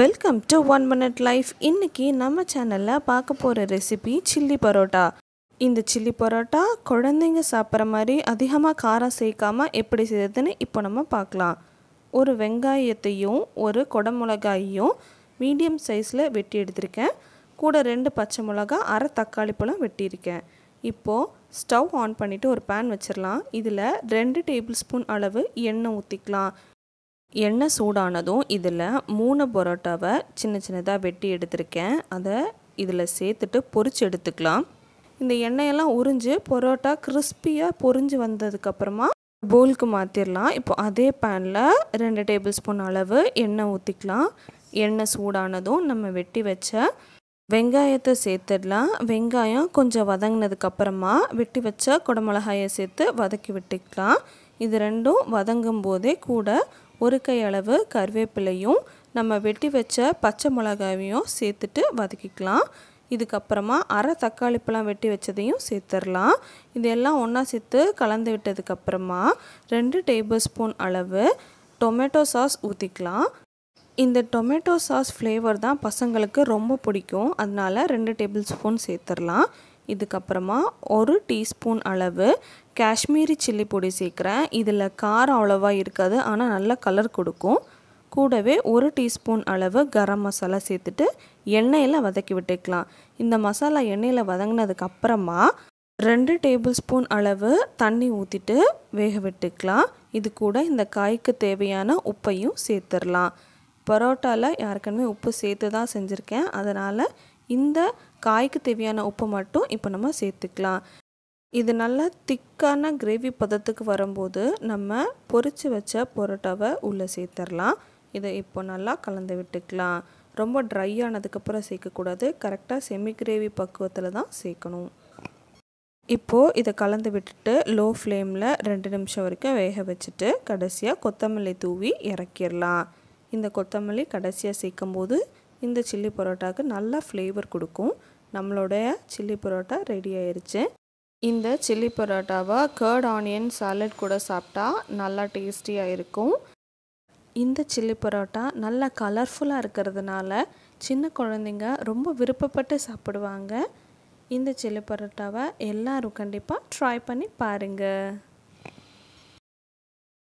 welcome to one minute life இன்றைக்கி நம்ம சேனலில் பார்க்க போகிற ரெசிபி சில்லி பரோட்டா இந்த சில்லி பரோட்டா குழந்தைங்க சாப்பிட்ற மாதிரி அதிகமாக காரம் சேர்க்காமல் எப்படி செய்யறதுன்னு இப்போ நம்ம பார்க்கலாம் ஒரு வெங்காயத்தையும் ஒரு குடமிளகாயையும் மீடியம் சைஸில் வெட்டி எடுத்திருக்கேன் கூட ரெண்டு பச்சை மிளகா அரை தக்காளி பழம் வெட்டியிருக்கேன் இப்போது ஸ்டவ் ஆன் பண்ணிவிட்டு ஒரு பேன் வச்சிடலாம் இதில் ரெண்டு டேபிள் ஸ்பூன் அளவு எண்ணெய் ஊற்றிக்கலாம் எண்ணெய் சூடானதும் இதில் மூணு பரோட்டாவை சின்ன சின்னதாக வெட்டி எடுத்திருக்கேன் அதை இதில் சேர்த்துட்டு பொறிச்சு எடுத்துக்கலாம் இந்த எண்ணெயெல்லாம் உறிஞ்சு பரோட்டா கிறிஸ்பியாக பொறிஞ்சு வந்ததுக்கப்புறமா பவுலுக்கு மாற்றிடலாம் இப்போ அதே பேனில் ரெண்டு டேபிள் ஸ்பூன் அளவு எண்ணெய் ஊற்றிக்கலாம் எண்ணெய் சூடானதும் நம்ம வெட்டி வச்ச வெங்காயத்தை சேர்த்துடலாம் வெங்காயம் கொஞ்சம் வதங்கினதுக்கப்புறமா வெட்டி வச்ச குடமிளகாயை சேர்த்து வதக்கி விட்டுக்கலாம் இது ரெண்டும் வதங்கும் போதே கூட ஒரு கை அளவு கருவேப்பிலையும் நம்ம வெட்டி வச்ச பச்சை மிளகாவையும் சேர்த்துட்டு வதக்கிக்கலாம் இதுக்கப்புறமா அரை தக்காளி பழம் வெட்டி வச்சதையும் சேர்த்துடலாம் இதெல்லாம் ஒன்றா சேர்த்து கலந்து விட்டதுக்கப்புறமா ரெண்டு டேபிள் ஸ்பூன் அளவு டொமேட்டோ சாஸ் ஊற்றிக்கலாம் இந்த டொமேட்டோ சாஸ் ஃப்ளேவர் தான் பசங்களுக்கு ரொம்ப பிடிக்கும் அதனால் ரெண்டு டேபிள் ஸ்பூன் சேர்த்துடலாம் இதுக்கப்புறமா ஒரு டீஸ்பூன் அளவு காஷ்மீரி சில்லி பொடி சேர்க்குறேன் இதில் காரம் அவ்வளோவா இருக்காது ஆனால் நல்ல கலர் கொடுக்கும் கூடவே ஒரு டீஸ்பூன் அளவு கரம் மசாலா சேர்த்துட்டு எண்ணெயில் வதக்கி விட்டுக்கலாம் இந்த மசாலா எண்ணெயில் வதங்கினதுக்கு அப்புறமா ரெண்டு டேபிள் ஸ்பூன் அளவு தண்ணி ஊற்றிட்டு வேக விட்டுக்கலாம் இது கூட இந்த காய்க்கு தேவையான உப்பையும் சேர்த்துடலாம் பரோட்டாவில் யாருக்கனவே உப்பு சேர்த்து தான் செஞ்சுருக்கேன் அதனால் இந்த காய்க்கு தேவையான உப்பு மட்டும் இப்போ நம்ம சேர்த்துக்கலாம் இது நல்லா திக்கான கிரேவி பதத்துக்கு வரும்போது நம்ம பொரித்து வச்ச பொரோட்டாவை உள்ளே சேர்த்துடலாம் இதை இப்போ நல்லா கலந்து விட்டுக்கலாம் ரொம்ப ட்ரை ஆனதுக்கப்புறம் சேர்க்கக்கூடாது கரெக்டாக செமி கிரேவி பக்குவத்தில் தான் சேர்க்கணும் இப்போது இதை கலந்து விட்டுட்டு லோ ஃப்ளேமில் ரெண்டு நிமிஷம் வரைக்கும் வேக வச்சுட்டு கடைசியாக கொத்தமல்லி தூவி இறக்கிடலாம் இந்த கொத்தமல்லி கடைசியாக சேர்க்கும்போது இந்த சில்லி பரோட்டாவுக்கு நல்லா ஃப்ளேவர் கொடுக்கும் நம்மளோட சில்லி பரோட்டா ரெடி ஆயிடுச்சு இந்த சில்லி பரோட்டாவை கர்ட் ஆனியன் சாலட் கூட சாப்பிட்டா நல்லா டேஸ்டியாக இருக்கும் இந்த சில்லி பரோட்டா நல்லா கலர்ஃபுல்லாக இருக்கிறதுனால சின்ன குழந்தைங்க ரொம்ப விருப்பப்பட்டு சாப்பிடுவாங்க இந்த சில்லி பரோட்டாவை எல்லோரும் கண்டிப்பாக ட்ரை பண்ணி பாருங்கள்